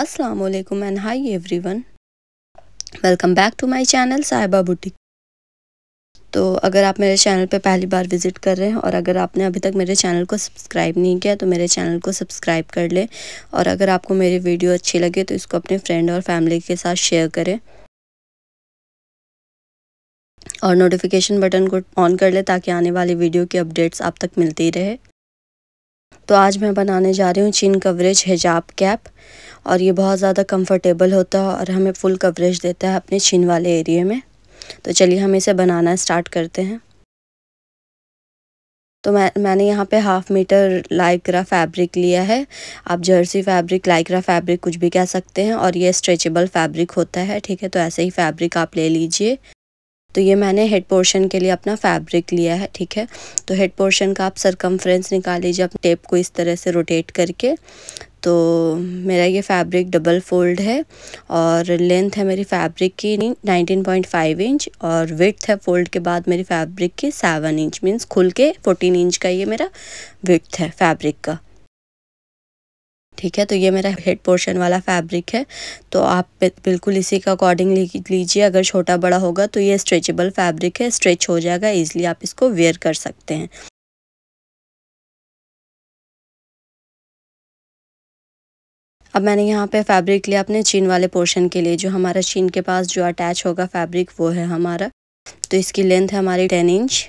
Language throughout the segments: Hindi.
अस्सलाम वालेकुम and hi everyone welcome back to my channel Sahiba boutique तो अगर आप मेरे चैनल पर पहली बार विज़िट कर रहे हैं और अगर आपने अभी तक मेरे चैनल को सब्सक्राइब नहीं किया तो मेरे चैनल को सब्सक्राइब कर लें और अगर आपको मेरी वीडियो अच्छी लगे तो इसको अपने फ्रेंड और फैमिली के साथ शेयर करें और नोटिफिकेशन बटन को ऑन कर लें ताकि आने वाली वीडियो की अपडेट्स आप तक मिलती रहे तो आज मैं बनाने जा रही हूँ चिन कवरेज हिजाब कैप और ये बहुत ज़्यादा कंफर्टेबल होता है और हमें फुल कवरेज देता है अपने चिन वाले एरिए में तो चलिए हम इसे बनाना स्टार्ट करते हैं तो मैं मैंने यहाँ पे हाफ़ मीटर लाइक्रा फैब्रिक लिया है आप जर्सी फैब्रिक लाइक्रा फैब्रिक कुछ भी कह सकते हैं और ये स्ट्रेचेबल फैब्रिक होता है ठीक है तो ऐसे ही फैब्रिक आप ले लीजिए तो ये मैंने हेड पोर्शन के लिए अपना फैब्रिक लिया है ठीक है तो हेड पोर्शन का आप सरकमफ्रेंस निकाल लीजिए आप टेप को इस तरह से रोटेट करके तो मेरा ये फैब्रिक डबल फोल्ड है और लेंथ है मेरी फैब्रिक की 19.5 इंच और विथ है फोल्ड के बाद मेरी फैब्रिक की 7 इंच मींस खुल के 14 इंच का ये मेरा विथ है फैब्रिक का ठीक है तो ये मेरा हेड पोर्शन वाला फैब्रिक है तो आप बिल्कुल इसी के अकॉर्डिंग लीजिए अगर छोटा बड़ा होगा तो ये स्ट्रेचेबल फैब्रिक है स्ट्रेच हो जाएगा ईजिली आप इसको वेयर कर सकते हैं अब मैंने यहाँ पे फैब्रिक लिया अपने चीन वाले पोर्शन के लिए जो हमारा चीन के पास जो अटैच होगा फैब्रिक वो है हमारा तो इसकी लेंथ है हमारी टेन इंच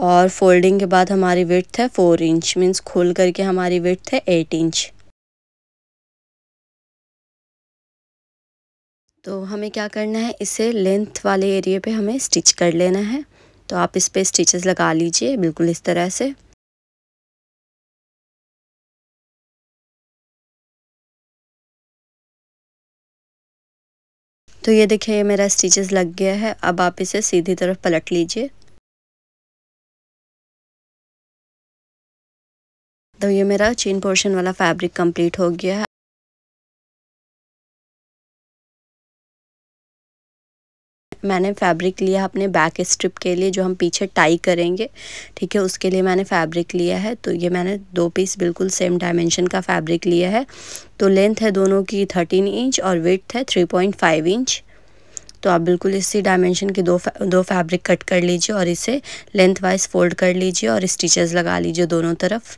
और फोल्डिंग के बाद हमारी विथ है फोर इंच मीन्स खोल करके हमारी विथ है एट इंच तो हमें क्या करना है इसे लेंथ वाले एरिया पे हमें स्टिच कर लेना है तो आप इस पर स्टिचेस लगा लीजिए बिल्कुल इस तरह से तो ये देखिए मेरा स्टिचेस लग गया है अब आप इसे सीधी तरफ पलट लीजिए तो ये मेरा चेन पोर्शन वाला फैब्रिक कंप्लीट हो गया है मैंने फैब्रिक लिया अपने बैक स्ट्रिप के लिए जो हम पीछे टाई करेंगे ठीक है उसके लिए मैंने फैब्रिक लिया है तो ये मैंने दो पीस बिल्कुल सेम डायमेंशन का फैब्रिक लिया है तो लेंथ है दोनों की थर्टीन इंच और विथ है थ्री पॉइंट फाइव इंच तो आप बिल्कुल इसी डायमेंशन के दो दो फैब्रिक कट कर लीजिए और इसे लेंथ वाइज फोल्ड कर लीजिए और स्टिचेस लगा लीजिए दोनों तरफ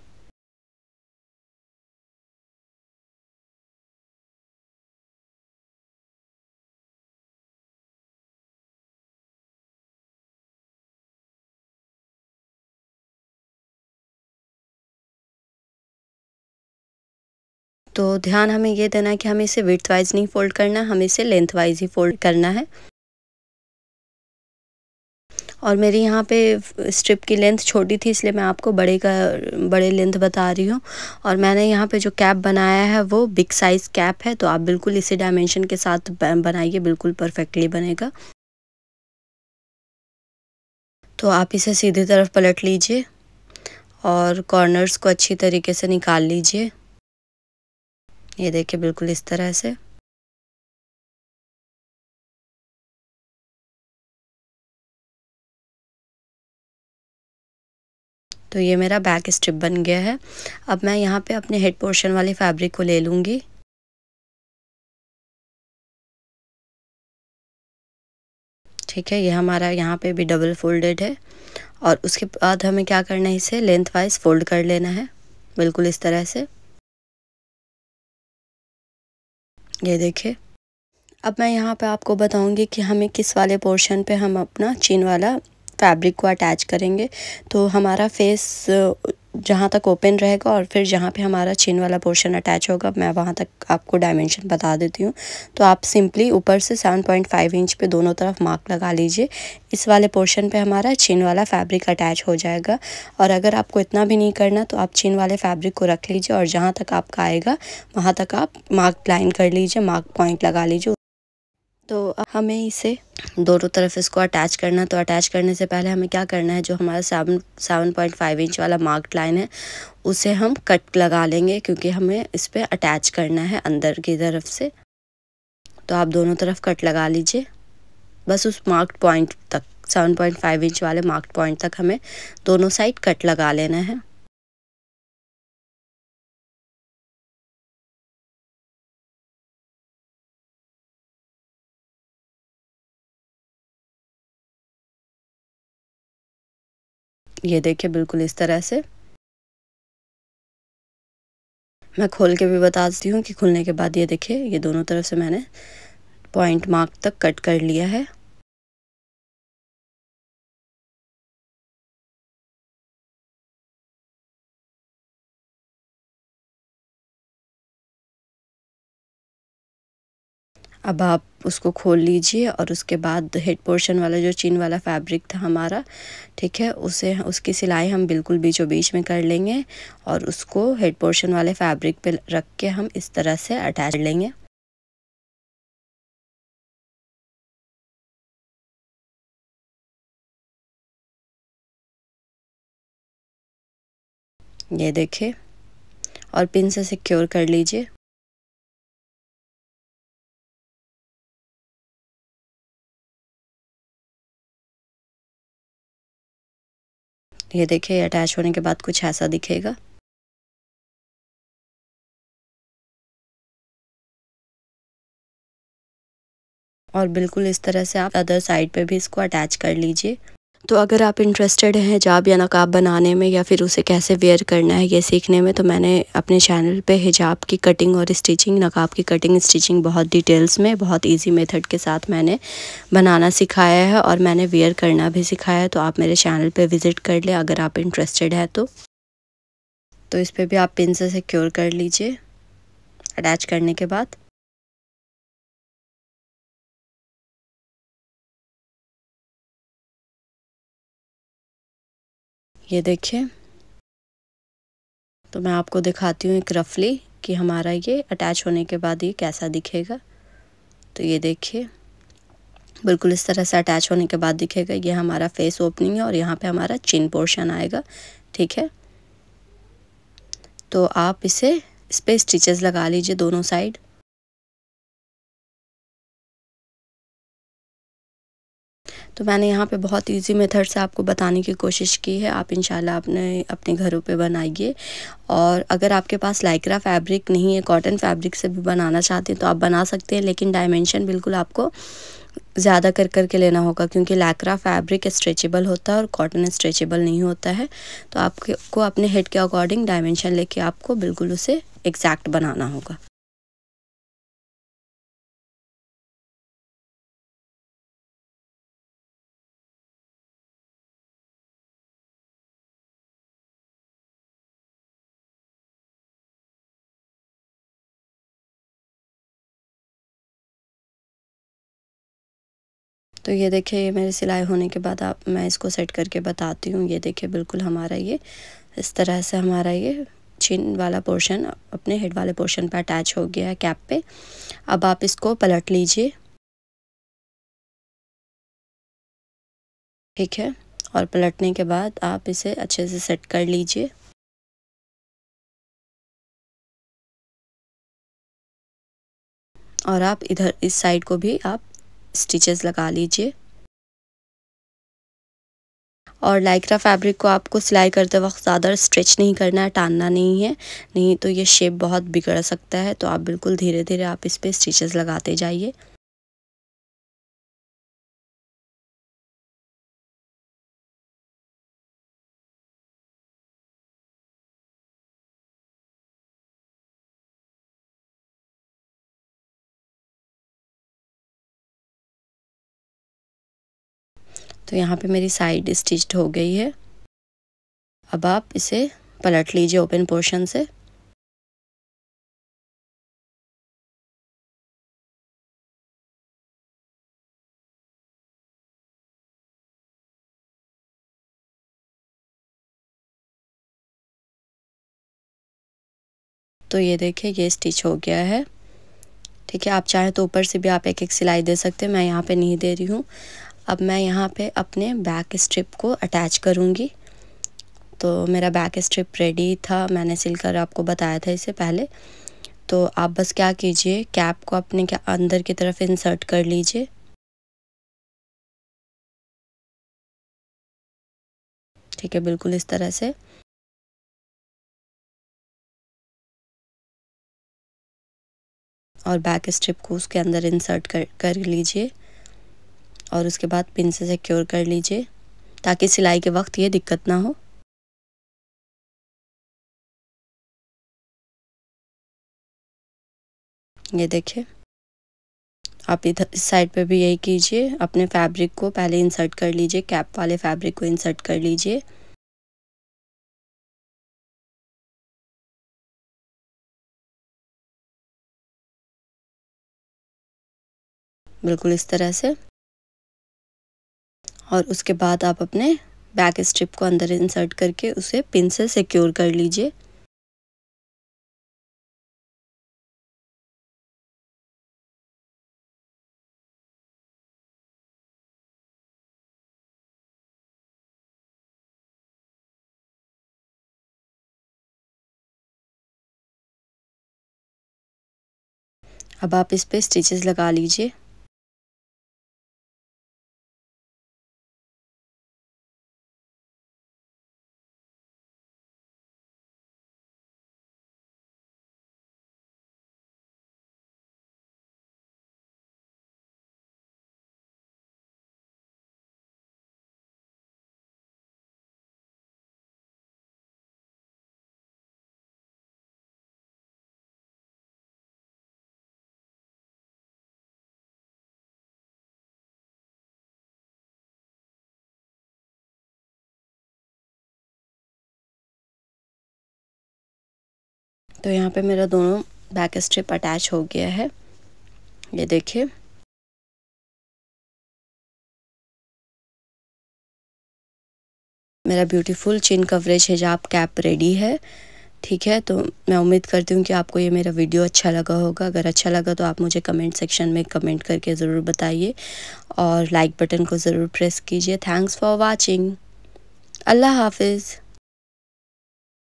तो ध्यान हमें यह देना है कि हमें इसे विथ वाइज नहीं फोल्ड करना है हमें इसे लेंथ वाइज ही फोल्ड करना है और मेरी यहाँ पे स्ट्रिप की लेंथ छोटी थी इसलिए मैं आपको बड़े का बड़े लेंथ बता रही हूँ और मैंने यहाँ पे जो कैप बनाया है वो बिग साइज़ कैप है तो आप बिल्कुल इसी डायमेंशन के साथ बनाइए बिल्कुल परफेक्टली बनेगा तो आप इसे सीधे तरफ पलट लीजिए और कॉर्नर्स को अच्छी तरीके से निकाल लीजिए ये देखिए बिल्कुल इस तरह से तो ये मेरा बैक स्ट्रिप बन गया है अब मैं यहाँ पे अपने हेड पोर्शन वाले फैब्रिक को ले लूँगी ठीक है ये हमारा यहाँ पे भी डबल फोल्डेड है और उसके बाद हमें क्या करना है इसे लेंथ वाइज फोल्ड कर लेना है बिल्कुल इस तरह से ये देखिए अब मैं यहाँ पे आपको बताऊँगी कि हमें किस वाले पोर्शन पे हम अपना चीन वाला फैब्रिक को अटैच करेंगे तो हमारा फेस जहाँ तक ओपन रहेगा और फिर जहाँ पे हमारा चिन वाला पोर्शन अटैच होगा मैं वहाँ तक आपको डायमेंशन बता देती हूँ तो आप सिंपली ऊपर से 7.5 इंच पे दोनों तरफ मार्क लगा लीजिए इस वाले पोर्शन पे हमारा चिन वाला फैब्रिक अटैच हो जाएगा और अगर आपको इतना भी नहीं करना तो आप चिन वाले फैब्रिक को रख लीजिए और जहाँ तक आपका आएगा वहाँ तक आप मार्क लाइन कर लीजिए मार्क पॉइंट लगा लीजिए तो हमें इसे दोनों तरफ इसको अटैच करना तो अटैच करने से पहले हमें क्या करना है जो हमारा seven seven point five inch वाला मार्क्ड लाइन है उसे हम कट लगा लेंगे क्योंकि हमें इस पर अटैच करना है अंदर की तरफ से तो आप दोनों तरफ कट लगा लीजिए बस उस मार्क्ड पॉइंट तक सेवन पॉइंट फाइव इंच वाले मार्क्ड पॉइंट तक हमें दोनों साइड कट लगा लेना है ये देखिए बिल्कुल इस तरह से मैं खोल के भी बताती हूँ कि खुलने के बाद ये देखिए ये दोनों तरफ से मैंने पॉइंट मार्क तक कट कर लिया है अब आप उसको खोल लीजिए और उसके बाद हेड पोर्शन वाला जो चीन वाला फैब्रिक था हमारा ठीक है उसे उसकी सिलाई हम बिल्कुल बीचों बीच में कर लेंगे और उसको हेड पोर्शन वाले फैब्रिक पे रख के हम इस तरह से अटैच लेंगे ये देखिए और पिन से सिक्योर कर लीजिए ये देखिए अटैच होने के बाद कुछ ऐसा दिखेगा और बिल्कुल इस तरह से आप अदर साइड पे भी इसको अटैच कर लीजिए तो अगर आप इंटरेस्टेड हैं हिजाब या नकाब बनाने में या फिर उसे कैसे वेयर करना है ये सीखने में तो मैंने अपने चैनल पे हिजाब की कटिंग और स्टिचिंग नकाब की कटिंग स्टिचिंग बहुत डिटेल्स में बहुत इजी मेथड के साथ मैंने बनाना सिखाया है और मैंने वेयर करना भी सिखाया है तो आप मेरे चैनल पर विज़िट कर लें अगर आप इंटरेस्टेड है तो तो इस पर भी आप पिन से सिक्योर कर लीजिए अटैच करने के बाद ये देखिए तो मैं आपको दिखाती हूँ एक रफली कि हमारा ये अटैच होने के बाद ये कैसा दिखेगा तो ये देखिए बिल्कुल इस तरह से अटैच होने के बाद दिखेगा ये हमारा फेस ओपनिंग है और यहाँ पे हमारा चिन पोर्शन आएगा ठीक है तो आप इसे इस पर स्टिचेस लगा लीजिए दोनों साइड मैंने यहाँ पे बहुत इजी मेथड से आपको बताने की कोशिश की है आप इंशाल्लाह अपने अपने घरों पे बनाइए और अगर आपके पास लाइक्रा फैब्रिक नहीं है कॉटन फैब्रिक से भी बनाना चाहते हैं तो आप बना सकते हैं लेकिन डायमेंशन बिल्कुल आपको ज़्यादा कर कर के लेना होगा क्योंकि लैकरा फैब्रिक स्ट्रेचेबल होता है और कॉटन स्ट्रेचेबल नहीं होता है तो आपको अपने हेड के अकॉर्डिंग डायमेंशन लेके आपको बिल्कुल उसे एग्जैक्ट बनाना होगा तो ये देखिए ये मेरी सिलाई होने के बाद आप मैं इसको सेट करके बताती हूँ ये देखिए बिल्कुल हमारा ये इस तरह से हमारा ये चिन वाला पोर्शन अपने हेड वाले पोर्शन पर अटैच हो गया है कैप पे अब आप इसको पलट लीजिए ठीक है और पलटने के बाद आप इसे अच्छे से सेट कर लीजिए और आप इधर इस साइड को भी आप स्टिचेस लगा लीजिए और लाइक्रा फैब्रिक को आपको सिलाई करते वक्त ज़्यादा स्ट्रेच नहीं करना है टानना नहीं है नहीं तो ये शेप बहुत बिगड़ सकता है तो आप बिल्कुल धीरे धीरे आप इस पर स्टिचेस लगाते जाइए तो यहाँ पे मेरी साइड स्टिच्ड हो गई है अब आप इसे पलट लीजिए ओपन पोर्शन से तो ये देखिए ये स्टिच हो गया है ठीक है आप चाहें तो ऊपर से भी आप एक एक सिलाई दे सकते हैं मैं यहाँ पे नहीं दे रही हूँ अब मैं यहाँ पे अपने बैक स्ट्रिप को अटैच करूँगी तो मेरा बैक स्ट्रिप रेडी था मैंने सिल कर आपको बताया था इसे पहले तो आप बस क्या कीजिए कैप को अपने के अंदर की तरफ इंसर्ट कर लीजिए ठीक है बिल्कुल इस तरह से और बैक स्ट्रिप को उसके अंदर इंसर्ट कर कर लीजिए और उसके बाद पिन से सिक्योर कर लीजिए ताकि सिलाई के वक्त ये दिक्कत ना हो ये देखिए आप इधर इस साइड पे भी यही कीजिए अपने फैब्रिक को पहले इंसर्ट कर लीजिए कैप वाले फैब्रिक को इंसर्ट कर लीजिए बिल्कुल इस तरह से और उसके बाद आप अपने बैक स्ट्रिप को अंदर इंसर्ट करके उसे पिन से सिक्योर कर लीजिए अब आप इस पे स्टिचेस लगा लीजिए तो यहाँ पे मेरा दोनों बैक स्ट्रिप अटैच हो गया है ये देखिए मेरा ब्यूटीफुल चिन कवरेज हिजाब कैप रेडी है ठीक है तो मैं उम्मीद करती हूँ कि आपको ये मेरा वीडियो अच्छा लगा होगा अगर अच्छा लगा तो आप मुझे कमेंट सेक्शन में कमेंट करके ज़रूर बताइए और लाइक बटन को ज़रूर प्रेस कीजिए थैंक्स फॉर वाचिंग अल्लाह हाफिज़